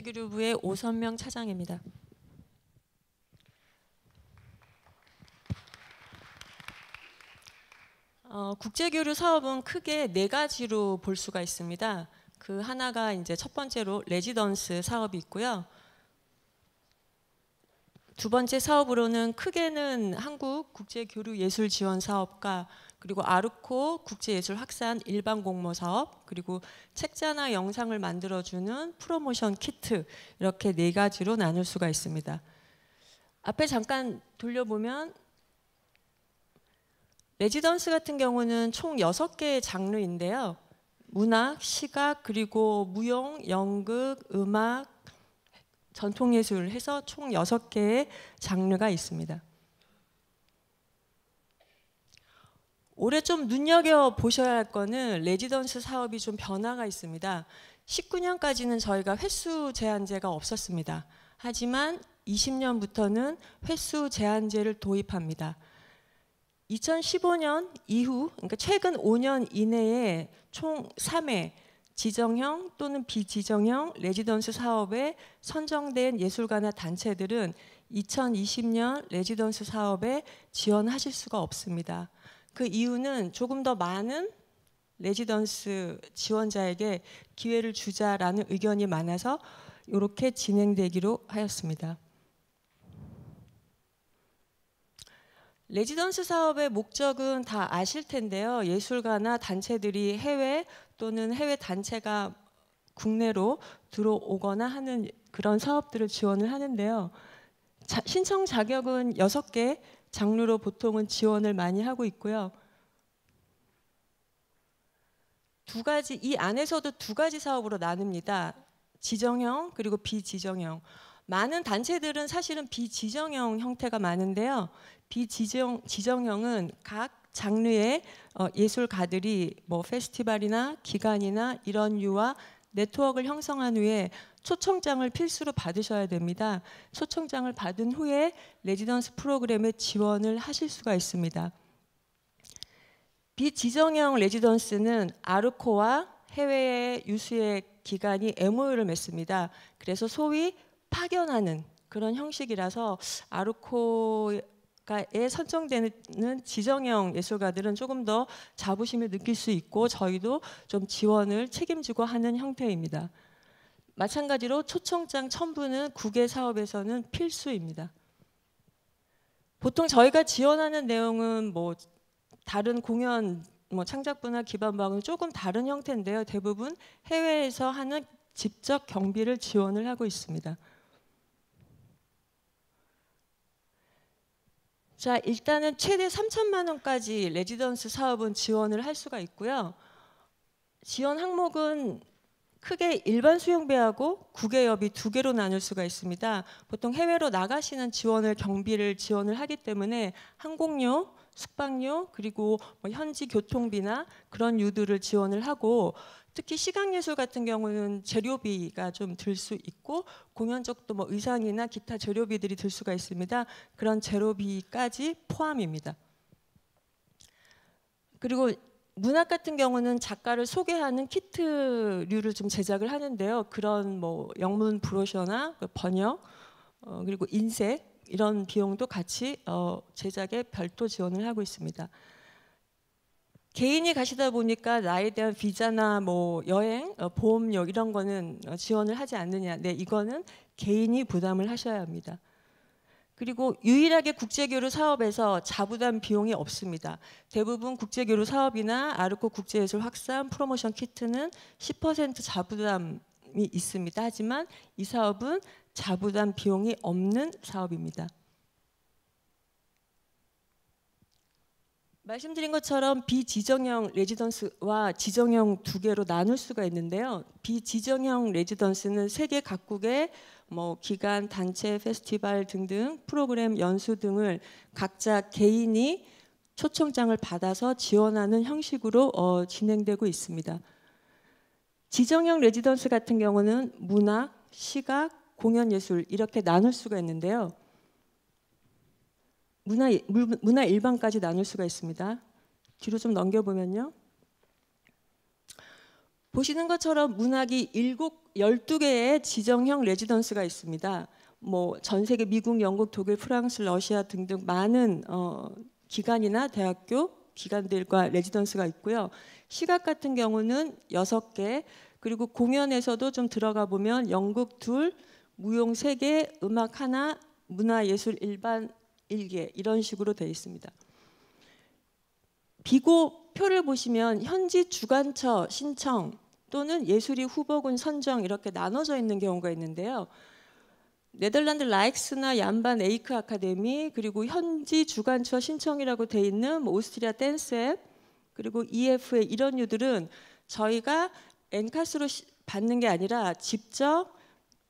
그룹의 오선명 차장입니다. 어, 국제교류 사업은 크게 네 가지로 볼 수가 있습니다. 그 하나가 이제 첫 번째로 레지던스 사업이 있고요. 두 번째 사업으로는 크게는 한국 국제교류예술지원 사업과 그리고 아르코 국제예술확산 일반 공모 사업, 그리고 책자나 영상을 만들어주는 프로모션 키트 이렇게 네 가지로 나눌 수가 있습니다. 앞에 잠깐 돌려보면 레지던스 같은 경우는 총 6개의 장르인데요. 문학, 시각, 그리고 무용, 연극, 음악, 전통예술 해서 총 6개의 장르가 있습니다. 올해 좀 눈여겨 보셔야 할 거는 레지던스 사업이 좀 변화가 있습니다. 19년까지는 저희가 횟수 제한제가 없었습니다. 하지만 20년부터는 횟수 제한제를 도입합니다. 2015년 이후, 그러니까 최근 5년 이내에 총 3회 지정형 또는 비지정형 레지던스 사업에 선정된 예술가나 단체들은 2020년 레지던스 사업에 지원하실 수가 없습니다. 그 이유는 조금 더 많은 레지던스 지원자에게 기회를 주자라는 의견이 많아서 이렇게 진행되기로 하였습니다. 레지던스 사업의 목적은 다 아실 텐데요. 예술가나 단체들이 해외 또는 해외 단체가 국내로 들어오거나 하는 그런 사업들을 지원을 하는데요. 자, 신청 자격은 6개 장르로 보통은 지원을 많이 하고 있고요. 두 가지 이 안에서도 두 가지 사업으로 나눕니다. 지정형 그리고 비지정형. 많은 단체들은 사실은 비지정형 형태가 많은데요. 비지정 지정형은 각 장르의 어, 예술가들이 뭐 페스티벌이나 기관이나 이런 유와 네트워크를 형성한 후에 초청장을 필수로 받으셔야 됩니다. 초청장을 받은 후에 레지던스 프로그램에 지원을 하실 수가 있습니다. 비지정형 레지던스는 아르코와 해외의 유수의 기관이 MOU를 맺습니다. 그래서 소위 파견하는 그런 형식이라서 아르코 가에 선정되는 지정형 예술가들은 조금 더 자부심을 느낄 수 있고 저희도 좀 지원을 책임지고 하는 형태입니다. 마찬가지로 초청장 첨부는 국외 사업에서는 필수입니다. 보통 저희가 지원하는 내용은 뭐 다른 공연 뭐 창작부나 기반방은 조금 다른 형태인데요. 대부분 해외에서 하는 직접 경비를 지원을 하고 있습니다. 자, 일단은 최대 3천만 원까지 레지던스 사업은 지원을 할 수가 있고요. 지원 항목은 크게 일반 수용비하고국외여비두 개로 나눌 수가 있습니다. 보통 해외로 나가시는 지원을 경비를 지원을 하기 때문에 항공료, 숙박료 그리고 뭐 현지 교통비나 그런 유두를 지원을 하고 특히 시각 예술 같은 경우는 재료비가 좀 들 수 있고 공연적도 뭐 의상이나 기타 재료비들이 들 수가 있습니다. 그런 재료비까지 포함입니다. 그리고 문학 같은 경우는 작가를 소개하는 키트류를 좀 제작을 하는데요. 그런 뭐 영문 브로셔나 그 번역 어, 그리고 인쇄 이런 비용도 같이 어, 제작에 별도 지원을 하고 있습니다. 개인이 가시다 보니까 나에 대한 비자나 뭐 여행, 어, 보험료 이런 거는 어, 지원을 하지 않느냐. 네, 이거는 개인이 부담을 하셔야 합니다. 그리고 유일하게 국제교류 사업에서 자부담 비용이 없습니다. 대부분 국제교류 사업이나 아르코 국제예술 확산 프로모션 키트는 10% 자부담이 있습니다. 하지만 이 사업은 자부담 비용이 없는 사업입니다. 말씀드린 것처럼 비지정형 레지던스와 지정형 두 개로 나눌 수가 있는데요. 비지정형 레지던스는 세계 각국의 뭐 기간, 단체, 페스티벌 등등 프로그램 연수 등을 각자 개인이 초청장을 받아서 지원하는 형식으로 어, 진행되고 있습니다. 지정형 레지던스 같은 경우는 문학, 시각, 공연예술 이렇게 나눌 수가 있는데요. 문화, 문화 일반까지 나눌 수가 있습니다. 뒤로 좀 넘겨보면요. 보시는 것처럼 문학이 12개의 지정형 레지던스가 있습니다. 뭐 전 세계 미국, 영국, 독일, 프랑스, 러시아 등등 많은 어, 기관이나 대학교, 기관들과 레지던스가 있고요. 시각 같은 경우는 6개, 그리고 공연에서도 좀 들어가 보면 영국 둘, 무용 3개, 음악 하나, 문화예술 일반 일개 이런 식으로 되어 있습니다. 비고 표를 보시면 현지 주관처 신청 또는 예술이 후보군 선정 이렇게 나눠져 있는 경우가 있는데요. 네덜란드 라이크스나 얀반 에이크 아카데미 그리고 현지 주관처 신청이라고 돼 있는 뭐 오스트리아 댄스앱 그리고 EFA 이런 유들은 저희가 엔카스로 받는 게 아니라 직접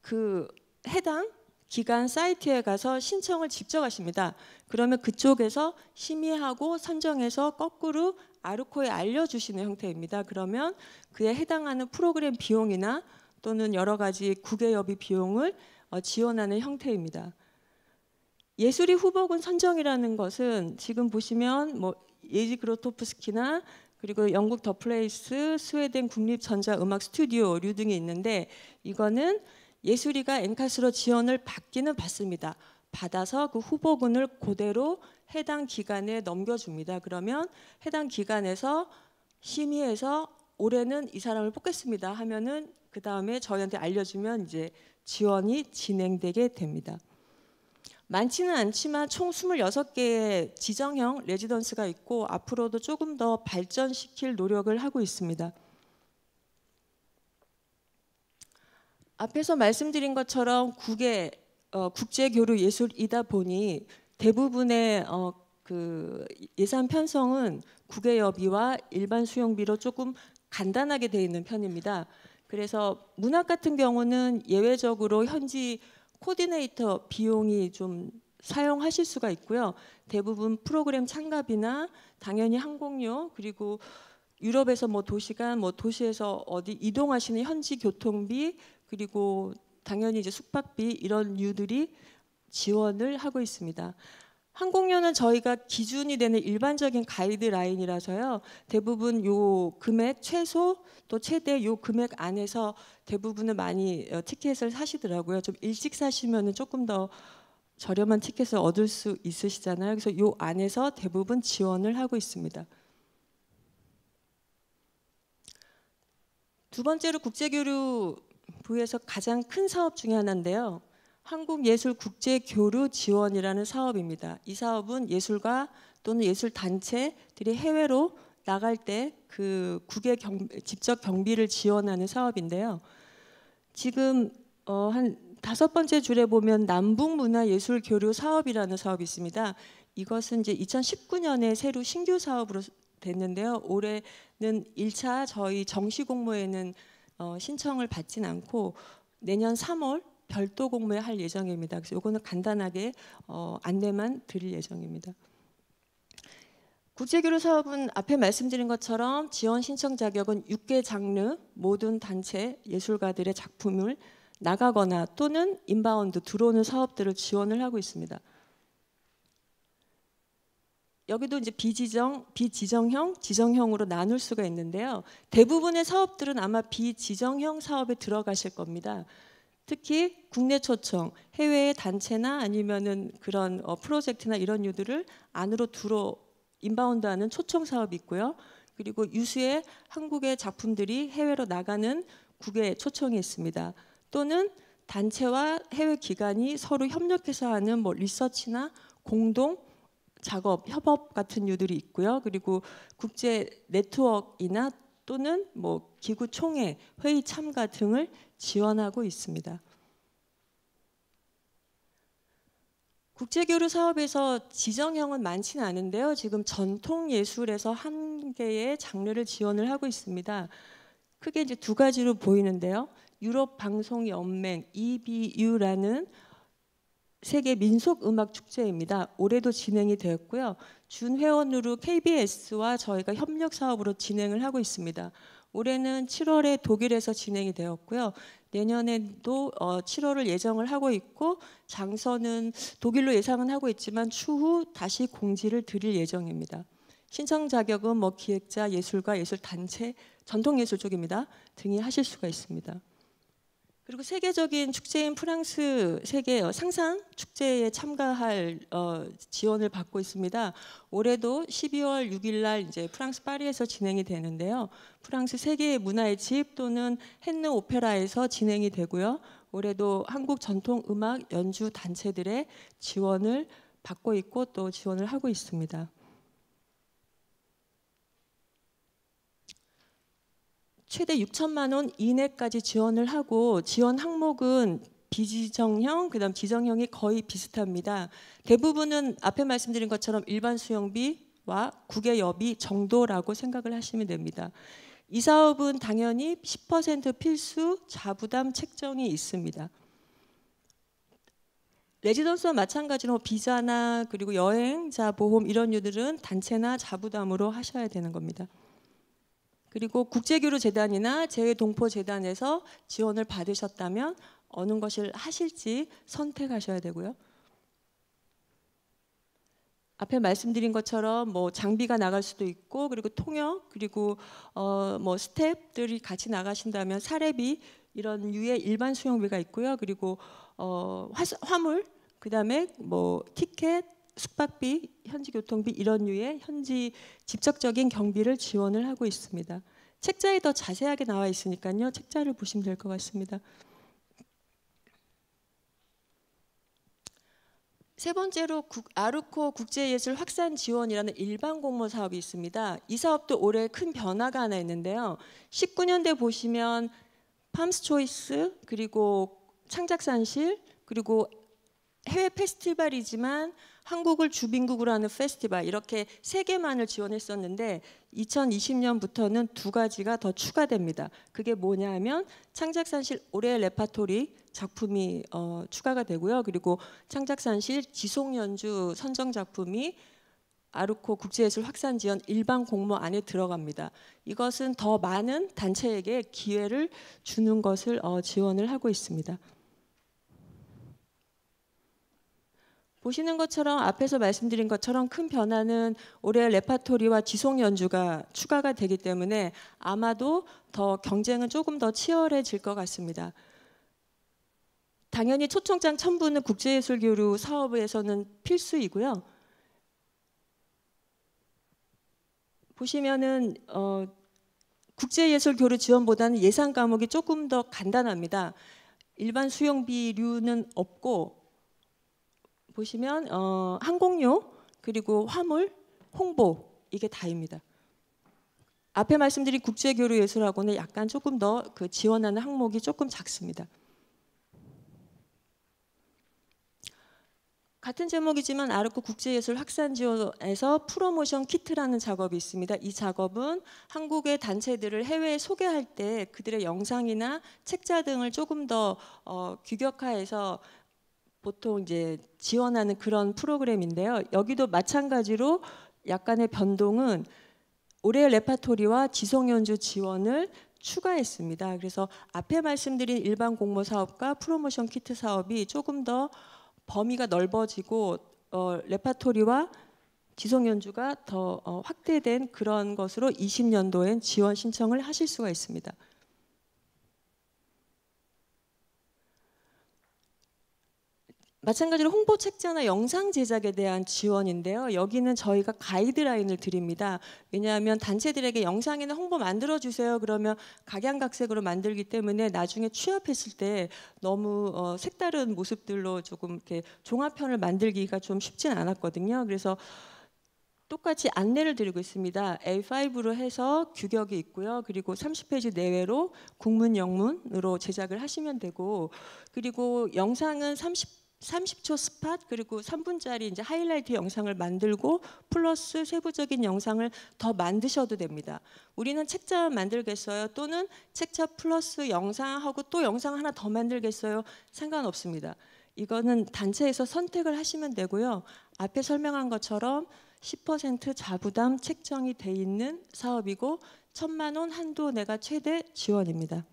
그 해당 기관 사이트에 가서 신청을 직접 하십니다. 그러면 그쪽에서 심의하고 선정해서 거꾸로 아르코에 알려주시는 형태입니다. 그러면 그에 해당하는 프로그램 비용이나 또는 여러 가지 국외협의 비용을 어, 지원하는 형태입니다. 예술이 후보군 선정이라는 것은 지금 보시면 뭐 예지 그로토프스키나 그리고 영국 더 플레이스, 스웨덴 국립 전자 음악 스튜디오 류 등이 있는데 이거는 예술이가 엔카스로 지원을 받기는 받습니다. 받아서 그 후보군을 그대로 해당 기관에 넘겨줍니다. 그러면 해당 기관에서 심의해서 올해는 이 사람을 뽑겠습니다 하면은 그 다음에 저희한테 알려주면 이제 지원이 진행되게 됩니다. 많지는 않지만 총 26개의 지정형 레지던스가 있고 앞으로도 조금 더 발전시킬 노력을 하고 있습니다. 앞에서 말씀드린 것처럼 국외 어, 국제 교류 예술이다 보니 대부분의 어, 그 예산 편성은 국외 여비와 일반 수용비로 조금 간단하게 되어 있는 편입니다. 그래서 문학 같은 경우는 예외적으로 현지 코디네이터 비용이 좀 사용하실 수가 있고요. 대부분 프로그램 참가비나 당연히 항공료 그리고 유럽에서 뭐 도시간 뭐 도시에서 어디 이동하시는 현지 교통비 그리고 당연히 이제 숙박비 이런 유들이 지원을 하고 있습니다. 항공료는 저희가 기준이 되는 일반적인 가이드라인이라서요. 대부분 요 금액 최소 또 최대 요 금액 안에서 대부분은 많이 어, 티켓을 사시더라고요. 좀 일찍 사시면은 조금 더 저렴한 티켓을 얻을 수 있으시잖아요. 그래서 요 안에서 대부분 지원을 하고 있습니다. 두 번째로 국제교류 북에서 가장 큰 사업 중에 하나인데요. 한국예술국제교류지원이라는 사업입니다. 이 사업은 예술가 또는 예술 단체들이 해외로 나갈 때 그국외 경, 직접 경비를 지원하는 사업인데요. 지금 어, 한 다섯 번째 줄에 보면 남북문화예술교류 사업이라는 사업이 있습니다. 이것은 이제 2019년에 새로 신규 사업으로 됐는데요. 올해는 1차 저희 정시 공모에는 어, 신청을 받진 않고 내년 3월 별도 공모할 예정입니다. 그래서 이거는 간단하게 어, 안내만 드릴 예정입니다. 국제교류 사업은 앞에 말씀드린 것처럼 지원 신청 자격은 6개 장르 모든 단체 예술가들의 작품을 나가거나 또는 인바운드 들어오는 사업들을 지원을 하고 있습니다. 여기도 이제 비지정, 비지정형, 지정형으로 나눌 수가 있는데요. 대부분의 사업들은 아마 비지정형 사업에 들어가실 겁니다. 특히 국내 초청, 해외의 단체나 아니면은 그런 어, 프로젝트나 이런 유들을 안으로 들어 인바운드하는 초청 사업이 있고요. 그리고 유수의 한국의 작품들이 해외로 나가는 국외 초청이 있습니다. 또는 단체와 해외 기관이 서로 협력해서 하는 뭐 리서치나 공동 작업, 협업 같은 유들이 있고요. 그리고 국제 네트워크이나 또는 뭐 기구 총회, 회의 참가 등을 지원하고 있습니다. 국제교류 사업에서 지정형은 많지는 않은데요. 지금 전통 예술에서 한 개의 장르를 지원을 하고 있습니다. 크게 이제 두 가지로 보이는데요. 유럽 방송 연맹 EBU라는 세계 민속 음악 축제입니다. 올해도 진행이 되었고요. 준회원으로 KBS와 저희가 협력 사업으로 진행을 하고 있습니다. 올해는 7월에 독일에서 진행이 되었고요. 내년에도 7월을 어, 예정을 하고 있고 장소는 독일로 예상은 하고 있지만 추후 다시 공지를 드릴 예정입니다. 신청 자격은 뭐 기획자, 예술가, 예술 단체, 전통 예술 쪽입니다. 등이 하실 수가 있습니다. 그리고 세계적인 축제인 프랑스 세계 어, 상상 축제에 참가할 어, 지원을 받고 있습니다. 올해도 12월 6일 날 이제 프랑스 파리에서 진행이 되는데요. 프랑스 세계 문화의 집 또는 헨느 오페라에서 진행이 되고요. 올해도 한국 전통 음악 연주 단체들의 지원을 받고 있고 또 지원을 하고 있습니다. 최대 6천만 원 이내까지 지원을 하고 지원 항목은 비지정형 그다음 지정형이 거의 비슷합니다. 대부분은 앞에 말씀드린 것처럼 일반 수용비와 국외 여비 정도라고 생각을 하시면 됩니다. 이 사업은 당연히 10% 필수 자부담 책정이 있습니다. 레지던스와 마찬가지로 비자나 그리고 여행자 보험 이런 유들은 단체나 자부담으로 하셔야 되는 겁니다. 그리고 국제교류재단이나 재외동포재단에서 지원을 받으셨다면 어느 것을 하실지 선택하셔야 되고요. 앞에 말씀드린 것처럼 뭐 장비가 나갈 수도 있고 그리고 통역 그리고 어뭐 스탭들이 같이 나가신다면 사례비 이런 유의 일반 수용비가 있고요. 그리고 어 화물 그다음에 뭐 티켓 숙박비, 현지 교통비 이런 류의 현지 직접적인 경비를 지원을 하고 있습니다. 책자에 더 자세하게 나와 있으니까요. 책자를 보시면 될 것 같습니다. 세 번째로 국, 아르코 국제예술 확산 지원이라는 일반 공모 사업이 있습니다. 이 사업도 올해 큰 변화가 하나 있는데요. 19년대 보시면 팜스 초이스 그리고 창작산실 그리고 해외 페스티벌이지만 한국을 주빈국으로 하는 페스티벌 이렇게 세 개만을 지원했었는데 2020년부터는 두 가지가 더 추가됩니다. 그게 뭐냐면 창작산실 올해 레파토리 작품이 어, 추가가 되고요. 그리고 창작산실 지속연주 선정 작품이 아르코 국제예술 확산 지원 일반 공모 안에 들어갑니다. 이것은 더 많은 단체에게 기회를 주는 것을 어, 지원을 하고 있습니다. 보시는 것처럼 앞에서 말씀드린 것처럼 큰 변화는 올해 레파토리와 지속 연주가 추가가 되기 때문에 아마도 더 경쟁은 조금 더 치열해질 것 같습니다. 당연히 초청장 첨부는 국제예술교류 사업에서는 필수이고요. 보시면은 어, 국제예술교류 지원보다는 예산 과목이 조금 더 간단합니다. 일반 수용비류는 없고 보시면 어, 항공료 그리고 화물 홍보 이게 다입니다. 앞에 말씀드린 국제교류예술학원에 약간 조금 더그 지원하는 항목이 조금 작습니다. 같은 제목이지만 아르코 국제예술 확산지원에서 프로모션 키트라는 작업이 있습니다. 이 작업은 한국의 단체들을 해외에 소개할 때 그들의 영상이나 책자 등을 조금 더 어, 규격화해서 보통 이제 지원하는 그런 프로그램인데요. 여기도 마찬가지로 약간의 변동은 올해 레파토리와 지속 연주 지원을 추가했습니다. 그래서 앞에 말씀드린 일반 공모 사업과 프로모션 키트 사업이 조금 더 범위가 넓어지고 어, 레파토리와 지속 연주가 더 어, 확대된 그런 것으로 20년도엔 지원 신청을 하실 수가 있습니다. 마찬가지로 홍보 책자나 영상 제작에 대한 지원인데요. 여기는 저희가 가이드라인을 드립니다. 왜냐하면 단체들에게 영상이나 홍보 만들어 주세요. 그러면 각양각색으로 만들기 때문에 나중에 취업했을 때 너무 어, 색다른 모습들로 조금 이렇게 종합편을 만들기가 좀 쉽진 않았거든요. 그래서 똑같이 안내를 드리고 있습니다. A5로 해서 규격이 있고요. 그리고 30페이지 내외로 국문 영문으로 제작을 하시면 되고 그리고 영상은 30 30초 스팟 그리고 3분짜리 이제 하이라이트 영상을 만들고 플러스 세부적인 영상을 더 만드셔도 됩니다. 우리는 책자 만들겠어요. 또는 책자 플러스 영상하고 또 영상 하나 더 만들겠어요. 상관없습니다. 이거는 단체에서 선택을 하시면 되고요. 앞에 설명한 것처럼 10% 자부담 책정이 돼 있는 사업이고 천만 원 한도 내가 최대 지원입니다.